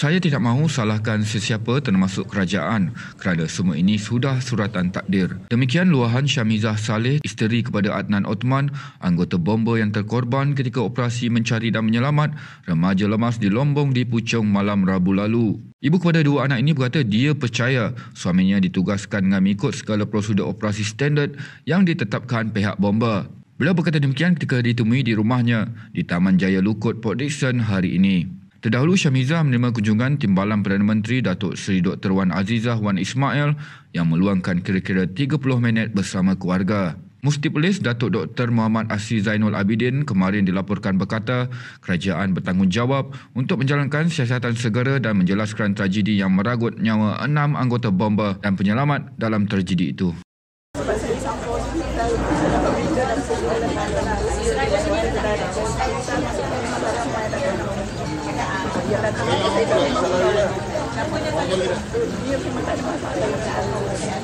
Saya tidak mahu salahkan sesiapa termasuk kerajaan kerana semua ini sudah suratan takdir. Demikian luahan Syamizah Saleh, isteri kepada Adnan Othman, anggota bomba yang terkorban ketika operasi mencari dan menyelamat remaja lemas di Lombong di Puchong malam Rabu lalu. Ibu kepada dua anak ini berkata dia percaya suaminya ditugaskan dengan mengikut segala prosedur operasi standard yang ditetapkan pihak bomba. Beliau berkata demikian ketika ditemui di rumahnya di Taman Jaya Lukut, Port Dickson hari ini. Terdahulu Syamizah menerima kunjungan Timbalan Perdana Menteri Datuk Seri Dr. Wan Azizah Wan Ismail yang meluangkan kira-kira 30 minit bersama keluarga. Mufti Polis Datuk Dr. Muhammad Asri Zainul Abidin kemarin dilaporkan berkata kerajaan bertanggungjawab untuk menjalankan siasatan segera dan menjelaskan tragedi yang meragut nyawa enam anggota bomba dan penyelamat dalam tragedi itu. Yang punya tadi, dia cuma tak ada masalah.